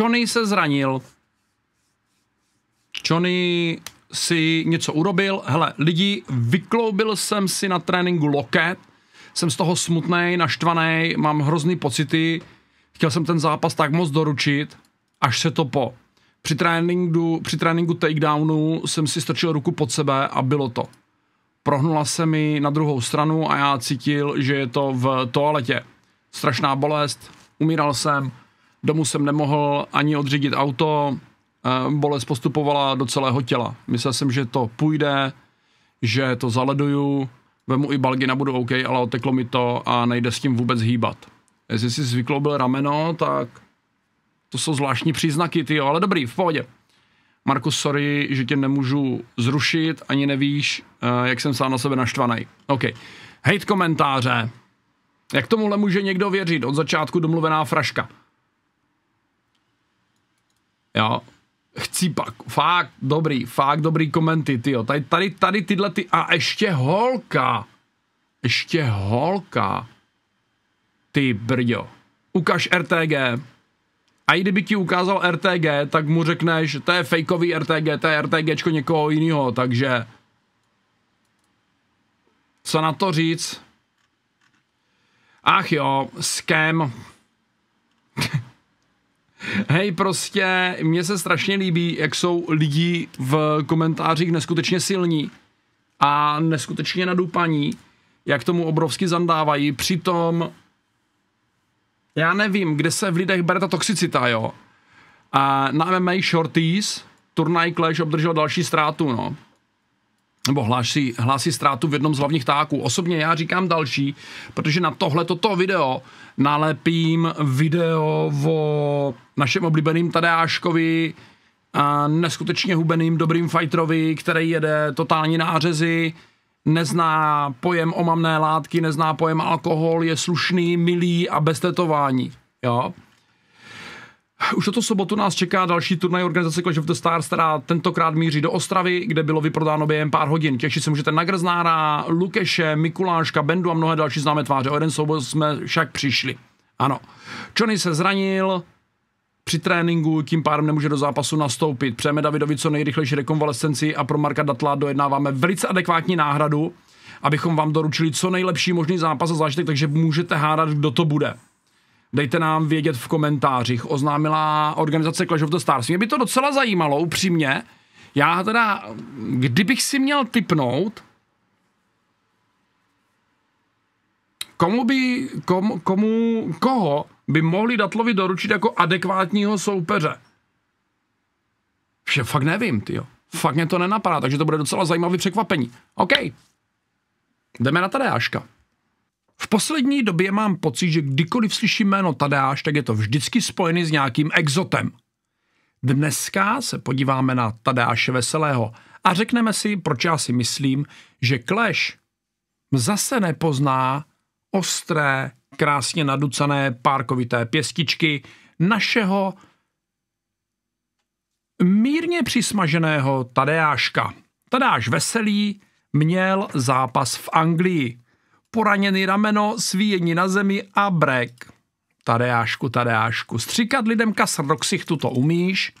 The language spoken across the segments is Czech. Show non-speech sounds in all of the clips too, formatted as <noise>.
Johnny se zranil. Johnny si něco urobil. Hele, lidi, vykloubil jsem si na tréninku loket. Jsem z toho smutný, naštvaný, mám hrozný pocity. Chtěl jsem ten zápas tak moc doručit, až se to po. Při tréninku, při tréninku takedownu jsem si strčil ruku pod sebe a bylo to. Prohnula se mi na druhou stranu a já cítil, že je to v toaletě. Strašná bolest, umíral jsem, Domů jsem nemohl ani odřídit auto, eh, bolest postupovala do celého těla. Myslel jsem, že to půjde, že to zaleduju, vemu i na budu OK, ale oteklo mi to a nejde s tím vůbec hýbat. Jestli si zvyklo byl rameno, tak to jsou zvláštní příznaky, ty ale dobrý, v pohodě. Markus, sorry, že tě nemůžu zrušit, ani nevíš, eh, jak jsem sám na sebe naštvaný. OK. Hejt komentáře. Jak tomuhle může někdo věřit? Od začátku domluvená fraška. Jo, pak fakt dobrý, fakt dobrý komenty, jo, Tady, tady, tady tyhle ty, a ještě holka, ještě holka, ty brďo. Ukaž RTG. A i kdyby ti ukázal RTG, tak mu řekneš, to je fejkový RTG, to je RTGčko někoho jiného, takže co na to říct? Ach jo, scam. Hej, prostě mně se strašně líbí, jak jsou lidi v komentářích neskutečně silní a neskutečně nadupaní, jak tomu obrovsky zandávají. Přitom já nevím, kde se v lidech bere ta toxicita, jo. A na MMA Shorties turnaj Clash obdržel další ztrátu, no nebo hlásí, hlásí ztrátu v jednom z hlavních táků. Osobně já říkám další, protože na tohle toto video nalepím video o našem oblíbeným Tadeáškovi, a neskutečně hubeným dobrým fighterovi, který jede totální nářezy, nezná pojem omamné látky, nezná pojem alkohol, je slušný, milý a bez tetování. Jo? Už toto sobotu nás čeká další turnaj organizace Clash of the Stars, která tentokrát míří do Ostravy, kde bylo vyprodáno během pár hodin. Těšit se můžete na Grznára, Lukeše, Mikuláška, Bendu a mnohé další známé tváře. O jeden soubor jsme však přišli. Ano. Johnny se zranil, při tréninku, tím pádem nemůže do zápasu nastoupit. Přejeme Davidovi co nejrychlejší rekonvalescenci a pro Marka Datla dojednáváme velice adekvátní náhradu, abychom vám doručili co nejlepší možný zápas a zážitek, takže můžete hádat, kdo to bude dejte nám vědět v komentářích, oznámila organizace Clash of the Stars. Mě by to docela zajímalo, upřímně. Já teda, kdybych si měl typnout, komu by, kom, komu, koho by mohli Datlovi doručit jako adekvátního soupeře? Vše fakt nevím, ty jo. Fakt mě to nenapadá, takže to bude docela zajímavý překvapení. OK. Jdeme na Aška. V poslední době mám pocit, že kdykoliv slyším jméno Tadeáš, tak je to vždycky spojený s nějakým exotem. Dneska se podíváme na Tadeáše Veselého a řekneme si, proč já si myslím, že Kleš zase nepozná ostré, krásně naducané párkovité pěstičky našeho mírně přismaženého Tadeáška. Tadeáš Veselý měl zápas v Anglii poraněný rameno, svíjení na zemi a brek. Tadeášku, Tadeášku, stříkat lidem kasr do ksichtu to umíš,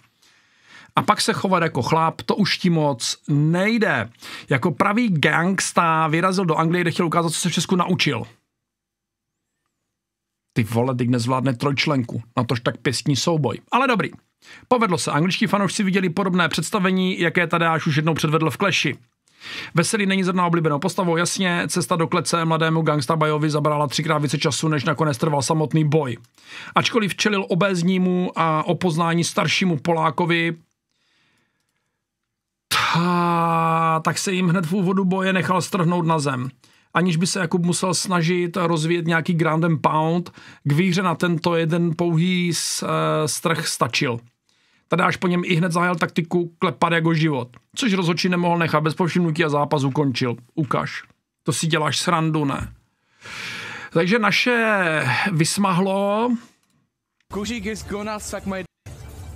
a pak se chovat jako chlap, to už ti moc nejde. Jako pravý gangsta vyrazil do Anglie, kde chtěl ukázat, co se v Česku naučil. Ty vole, teď nezvládne trojčlenku, na tož tak pěstní souboj. Ale dobrý. Povedlo se, angličtí fanoušci viděli podobné představení, jaké tady až už jednou předvedl v Kleši. Veselý není zrovna oblíbenou postavou, jasně, cesta do klece mladému gangsta Bajovi zabrala třikrát více času, než nakonec trval samotný boj. Ačkoliv čelil obéznímu a opoznání staršímu Polákovi, tá, tak se jim hned v úvodu boje nechal strhnout na zem. Aniž by se Jakub musel snažit rozvíjet nějaký Grand and pound, k výhře na tento jeden pouhý eh, strh stačil. Tadáš po něm i hned zahájil taktiku klepat jako život, což rozhodčí nemohl nechat bez povšimnutí a zápas ukončil. Ukaž. To si děláš srandu, ne? Takže naše vysmahlo... Kuřík is gonna suck my...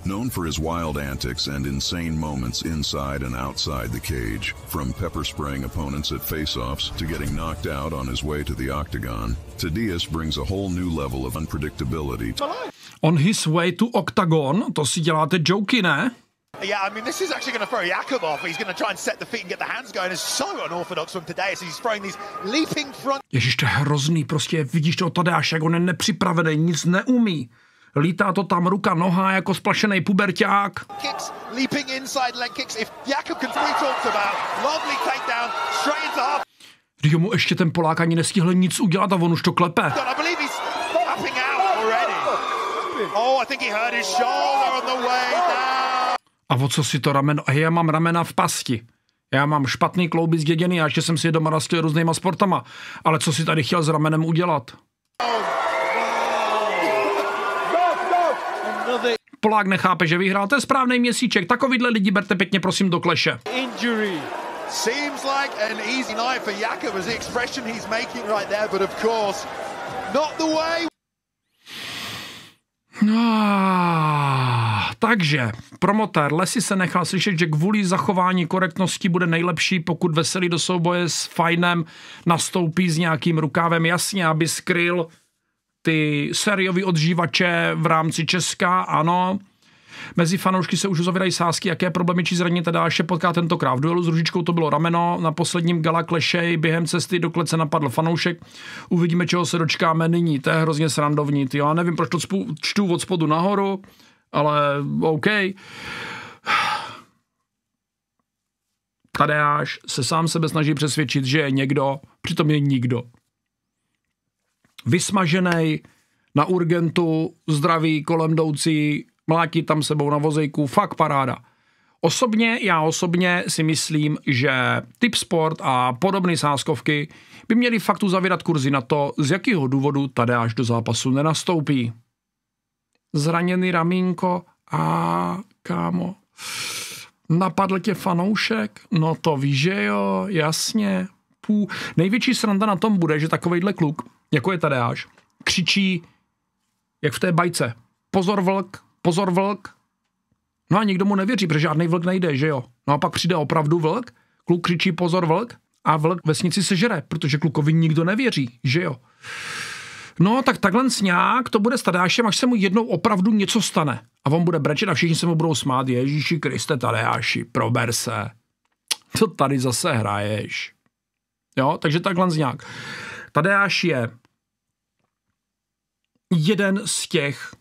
Known for his wild antics and insane moments inside and outside the cage, from pepper spraying opponents at face-offs to getting knocked out on his way to the octagon, Tadias brings a whole new level of unpredictability. To- On his way to octagon, to si děláte joky, ne? Yeah, I mean, this is actually going to throw Jakub off. He's going to try and set the feet and get the hands going. It's so unorthodox from today. So he's throwing these leaping front... Ježiš, to je hrozný. Prostě vidíš toho Tadeáš, jak on je nepřipravený, nic neumí. Lítá to tam ruka, noha jako splašený puberťák. Kicks, leaping inside leg kicks. If Jakub can three talks about, lovely takedown, straight into half. Když mu ještě ten Polák ani nestihl nic udělat a on už to klepe. I believe he's a o co si to rameno? A já mám ramena v pasti. Já mám špatný klouby zděděný, já ještě jsem si je doma rastil různýma sportama. Ale co si tady chtěl s ramenem udělat? Polák nechápe, že vyhrál, to je správný měsíček. Takovýhle lidi berte pěkně prosím do kleše. Injury. Seems like an easy night for as the expression he's making right there, but of course, not the way. No, takže promotér Lesy se nechal slyšet, že kvůli zachování korektnosti bude nejlepší, pokud Veselý do souboje s Fajnem nastoupí s nějakým rukávem jasně, aby skryl ty sériový odžívače v rámci Česka, ano, Mezi fanoušky se už uzavírají sázky, jaké problémy či zranění ještě potká tentokrát. V duelu s Ružičkou to bylo rameno, na posledním gala klešej během cesty do klece napadl fanoušek. Uvidíme, čeho se dočkáme nyní. To je hrozně srandovní. Ty, Já nevím, proč to spů, čtu od spodu nahoru, ale OK. Tadeáš se sám sebe snaží přesvědčit, že je někdo, přitom je nikdo. Vysmažený, na urgentu, zdravý, kolem jdoucí, mlátí tam sebou na vozejku, fakt paráda. Osobně, já osobně si myslím, že typ sport a podobné sáskovky by měli fakt uzavírat kurzy na to, z jakého důvodu tady až do zápasu nenastoupí. Zraněný ramínko a kámo, napadl tě fanoušek? No to víš, že jo, jasně. Pů. Největší sranda na tom bude, že takovejhle kluk, jako je tady až křičí, jak v té bajce, pozor vlk, pozor vlk. No a nikdo mu nevěří, protože žádný vlk nejde, že jo. No a pak přijde opravdu vlk, kluk křičí pozor vlk a vlk vesnici sežere, protože klukovi nikdo nevěří, že jo. No, tak takhle sňák to bude s Tadášem, až se mu jednou opravdu něco stane. A on bude brečet a všichni se mu budou smát. Ježíši Kriste, Tadeáši, prober se. Co tady zase hraješ. Jo, takže takhle nějak. Tadeáš je jeden z těch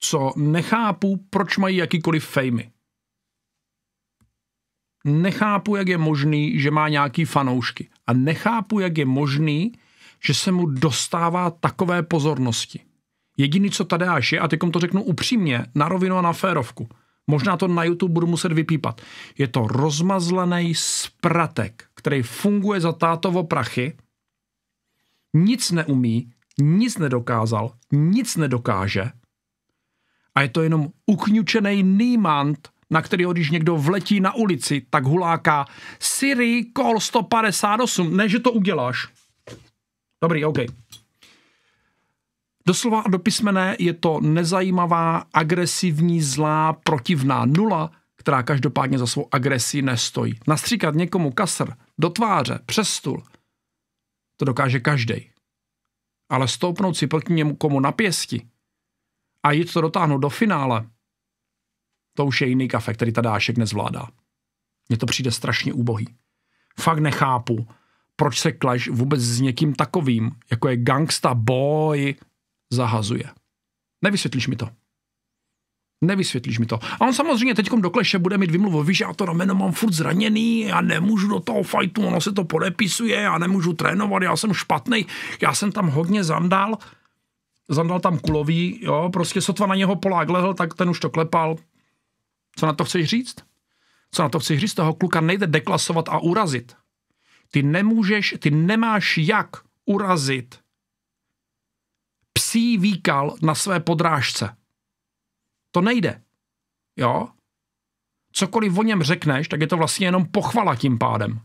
co nechápu, proč mají jakýkoliv fejmy. Nechápu, jak je možný, že má nějaký fanoušky. A nechápu, jak je možný, že se mu dostává takové pozornosti. Jediný, co tady až je, a teď to řeknu upřímně, na rovinu a na férovku, možná to na YouTube budu muset vypípat, je to rozmazlený spratek, který funguje za tátovo prachy, nic neumí, nic nedokázal, nic nedokáže – a je to jenom ukňučený nýmant, na který když někdo vletí na ulici, tak huláká Siri call 158. Ne, že to uděláš. Dobrý, OK. Doslova a dopismené je to nezajímavá, agresivní, zlá, protivná nula, která každopádně za svou agresi nestojí. Nastříkat někomu kasr do tváře, přes stůl, to dokáže každý. Ale stoupnout si proti němu komu na pěsti, a jít to dotáhnout do finále, to už je jiný kafe, který dášek nezvládá. Mně to přijde strašně úbohý. Fakt nechápu, proč se Clash vůbec s někým takovým, jako je Gangsta Boy, zahazuje. Nevysvětlíš mi to. Nevysvětlíš mi to. A on samozřejmě teď do kleše bude mít vymluvu, víš, já to rameno mám furt zraněný, já nemůžu do toho fajtu, ono se to podepisuje, já nemůžu trénovat, já jsem špatný, já jsem tam hodně zandal zandal tam kulový, jo, prostě sotva na něho Polák lehl, tak ten už to klepal. Co na to chceš říct? Co na to chceš říct? Toho kluka nejde deklasovat a urazit. Ty nemůžeš, ty nemáš jak urazit psí výkal na své podrážce. To nejde. Jo? Cokoliv o něm řekneš, tak je to vlastně jenom pochvala tím pádem.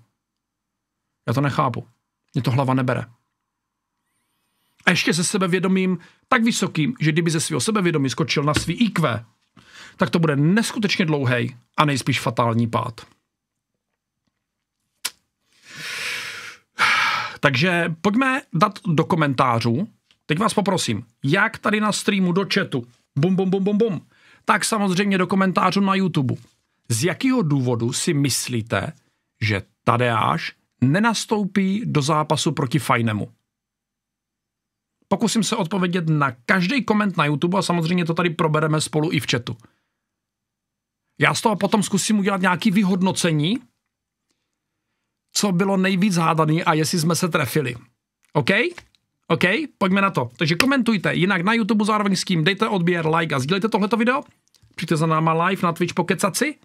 Já to nechápu. Mě to hlava nebere. A ještě se sebevědomím tak vysokým, že kdyby ze svého sebevědomí skočil na svý IQ, tak to bude neskutečně dlouhý a nejspíš fatální pád. Takže pojďme dát do komentářů. Teď vás poprosím, jak tady na streamu do chatu, bum, bum, bum, bum, bum, tak samozřejmě do komentářů na YouTube. Z jakého důvodu si myslíte, že Tadeáš nenastoupí do zápasu proti Fajnemu? Pokusím se odpovědět na každý koment na YouTube a samozřejmě to tady probereme spolu i v chatu. Já z toho potom zkusím udělat nějaké vyhodnocení, co bylo nejvíc hádaný a jestli jsme se trefili. OK? OK, pojďme na to. Takže komentujte, jinak na YouTube zároveň s tím dejte odběr, like a sdílejte tohleto video. Přijďte za náma live na Twitch pokecaci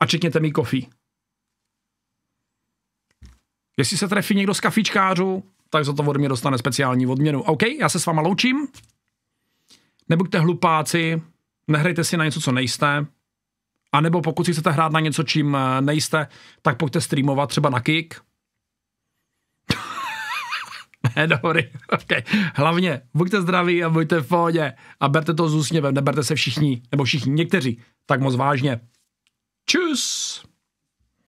a čekněte mi kofí. Jestli se trefí někdo z kafičkářů, tak za to od mě dostane speciální odměnu. OK, já se s váma loučím. Nebuďte hlupáci, nehrajte si na něco, co nejste. A nebo pokud si chcete hrát na něco, čím eh, nejste, tak pojďte streamovat třeba na Kik. <laughs> ne, dobrý. <laughs> Okay. Hlavně, buďte zdraví a buďte v pohodě a berte to z úsměvem, neberte se všichni, nebo všichni někteří, tak moc vážně. Čus!